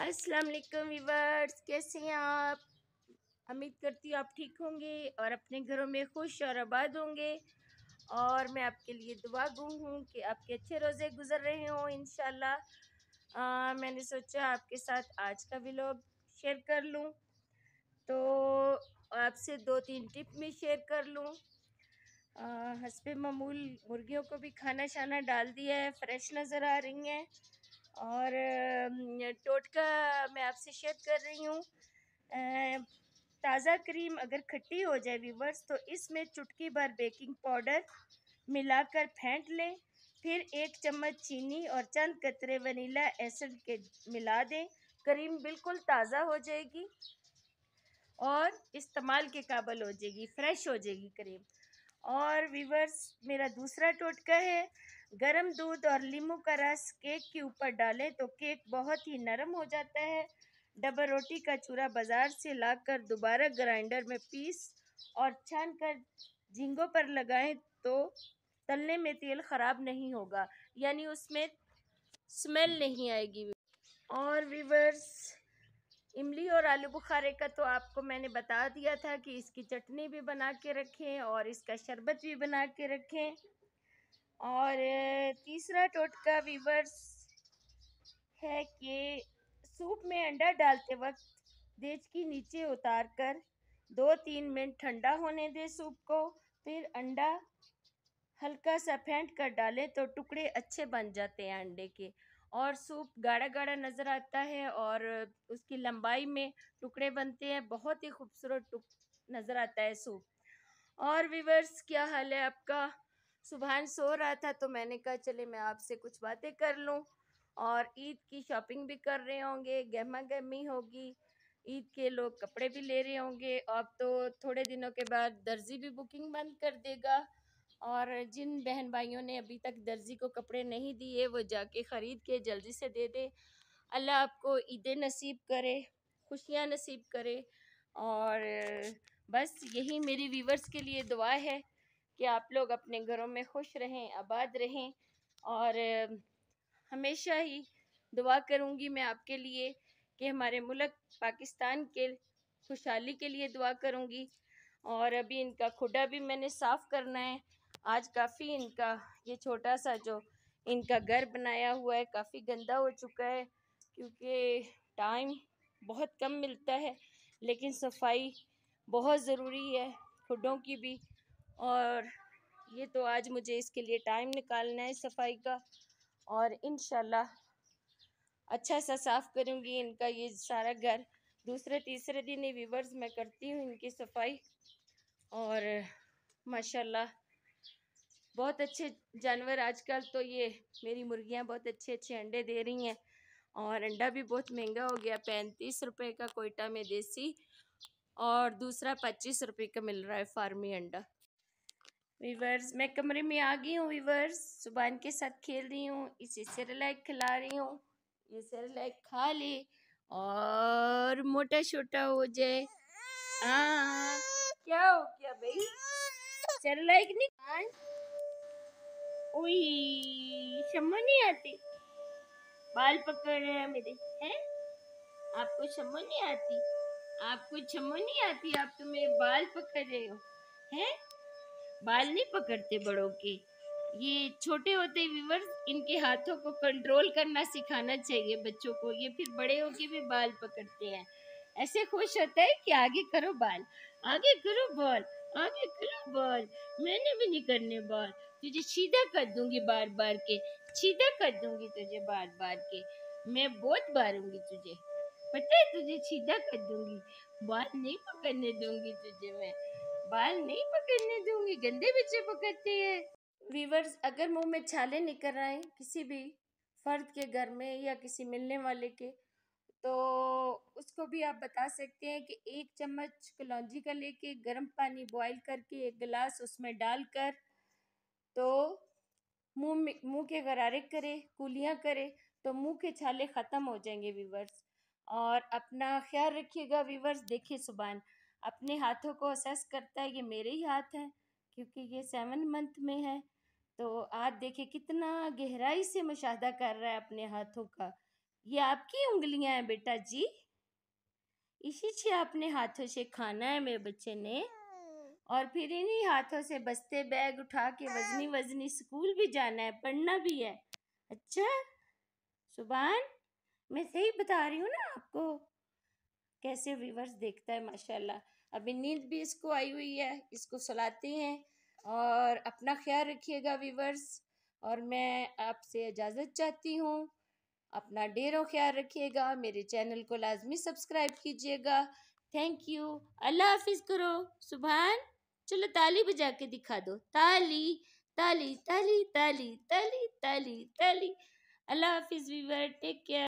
अस्सलाम वालेकुम वीवर्स कैसे हैं आप उम्मीद करती हूँ आप ठीक होंगे और अपने घरों में खुश और आबाद होंगे और मैं आपके लिए दुआ गु हूँ कि आपके अच्छे रोज़े गुजर रहे हों इन मैंने सोचा आपके साथ आज का विलोब शेयर कर लूँ तो आपसे दो तीन टिप में शेयर कर लूँ हसब मामूल मुर्गियों को भी खाना शाना डाल दिया है फ्रेश नज़र आ रही हैं और टोटका मैं आपसे शेयर कर रही हूँ ताज़ा क्रीम अगर खट्टी हो जाए वीवर्स तो इसमें चुटकी भर बेकिंग पाउडर मिलाकर फेंट लें फिर एक चम्मच चीनी और चंद कतरे वनीला एसिड के मिला दें क्रीम बिल्कुल ताज़ा हो जाएगी और इस्तेमाल के काबल हो जाएगी फ्रेश हो जाएगी क्रीम और वीवर्स मेरा दूसरा टोटका है गरम दूध और लीमू का रस केक के ऊपर डालें तो केक बहुत ही नरम हो जाता है डबल रोटी का चूरा बाज़ार से लाकर दोबारा ग्राइंडर में पीस और छान कर झींगों पर लगाएं तो तलने में तेल ख़राब नहीं होगा यानी उसमें स्मेल नहीं आएगी और वीवर्स इमली और आलू बुखारे का तो आपको मैंने बता दिया था कि इसकी चटनी भी बना के रखें और इसका शरबत भी बना के रखें और तीसरा टोटका वीवर्स है कि सूप में अंडा डालते वक्त देज की नीचे उतार कर दो तीन मिनट ठंडा होने दें सूप को फिर अंडा हल्का सा फेंट कर डालें तो टुकड़े अच्छे बन जाते हैं अंडे के और सूप गाढ़ा गाढ़ा नज़र आता है और उसकी लंबाई में टुकड़े बनते हैं बहुत ही खूबसूरत नज़र आता है सूप और विवर्स क्या हाल है आपका सुबह सो रहा था तो मैंने कहा चले मैं आपसे कुछ बातें कर लूँ और ईद की शॉपिंग भी कर रहे होंगे गहमा गहमी होगी ईद के लोग कपड़े भी ले रहे होंगे अब तो थोड़े दिनों के बाद दर्जी भी बुकिंग बंद कर देगा और जिन बहन भाइयों ने अभी तक दर्जी को कपड़े नहीं दिए वो जाके ख़रीद के जल्दी से दे दे अल्लाह आपको ईद नसीब करे खुशियाँ नसीब करे और बस यही मेरी वीवर्स के लिए दुआ है कि आप लोग अपने घरों में खुश रहें आबाद रहें और हमेशा ही दुआ करूँगी मैं आपके लिए कि हमारे मुल्क पाकिस्तान के खुशहाली के लिए दुआ करूँगी और अभी इनका खुडा भी मैंने साफ़ करना है आज काफ़ी इनका ये छोटा सा जो इनका घर बनाया हुआ है काफ़ी गंदा हो चुका है क्योंकि टाइम बहुत कम मिलता है लेकिन सफाई बहुत ज़रूरी है खुडों की भी और ये तो आज मुझे इसके लिए टाइम निकालना है सफाई का और इन अच्छा सा साफ़ करूँगी इनका ये सारा घर दूसरे तीसरे दिन ये वीवर्स मैं करती हूँ इनकी सफाई और माशाल्लाह बहुत अच्छे जानवर आजकल तो ये मेरी मुर्गियाँ बहुत अच्छे अच्छे अंडे दे रही हैं और अंडा भी बहुत महंगा हो गया पैंतीस रुपए का कोयटा में देसी और दूसरा पच्चीस रुपए का मिल रहा है फार्मी अंडा वीवर्स मैं कमरे में आ गई हूँ वीवर्स सुबह के साथ खेल रही हूँ इसे सेरेलैक खिला रही हूँ ये सेरेलैक खा ले और मोटा छोटा हो जाए हाँ क्या हो गया भाई सेरेलैक नहीं शम्मा नहीं आती बाल पकड़ रहे हैं मेरे हैं आपको शम्मा नहीं आती आपको शम्मा नहीं आती आप तो मेरे बाल पकड़ रहे हो हैं बाल नहीं पकड़ते बड़ों के ये छोटे होते व्यूवर्स इनके हाथों को कंट्रोल करना सिखाना चाहिए बच्चों को ये फिर बड़े होके भी बाल पकड़ते हैं ऐसे खुश होता है कि आगे करो बाल आगे करो बॉल आगे करो बॉल मैंने भी नहीं करने बॉल तुझे सीधा कर दूंगी बार बार के सीधा कर दूंगी तुझे बार बार के मैं बहुत बारूंगी तुझे पता है तुझे सीधा कर दूंगी बाल नहीं पकड़ने दूंगी तुझे मैं बाल नहीं करने दूंगी गंदे बच्चे पकड़ती है वीवर्स अगर मुंह में छाले निकल आए किसी भी फर्द के घर में या किसी मिलने वाले के तो उसको भी आप बता सकते हैं कि एक चम्मच कलौजी का लेके गर्म पानी बॉईल करके एक गिलास उसमें डालकर तो मुंह में मुंह के गरारे करे कुलियाँ करे तो मुंह के छाले ख़त्म हो जाएंगे वीवर्स और अपना ख्याल रखिएगा वीवर्स देखिए सुबह अपने हाथों को असेस करता है ये मेरे ही हाथ हैं क्योंकि ये सेवन मंथ में है तो आज देखिए कितना गहराई से मुशाह कर रहा है अपने हाथों का ये आपकी उंगलियां हैं बेटा जी इसी से अपने हाथों से खाना है मेरे बच्चे ने और फिर इन्हीं हाथों से बस्ते बैग उठा के वजनी वजनी स्कूल भी जाना है पढ़ना भी है अच्छा सुबह मैं सही बता रही हूँ ना आपको कैसे व्यूवर्स देखता है माशाल्लाह अभी नींद भी इसको आई हुई है इसको सुलाते हैं और अपना ख्याल रखिएगा वीवर्स और मैं आपसे इजाज़त चाहती हूँ अपना डेरों ख्याल रखिएगा मेरे चैनल को लाजमी सब्सक्राइब कीजिएगा थैंक यू अल्लाह हाफिज़ करो सुबहान चलो ताली बजा के दिखा दो ताली ताली ताली ताली ताली ताली ताली अल्लाह हाफिज़ वीवर टेक केयर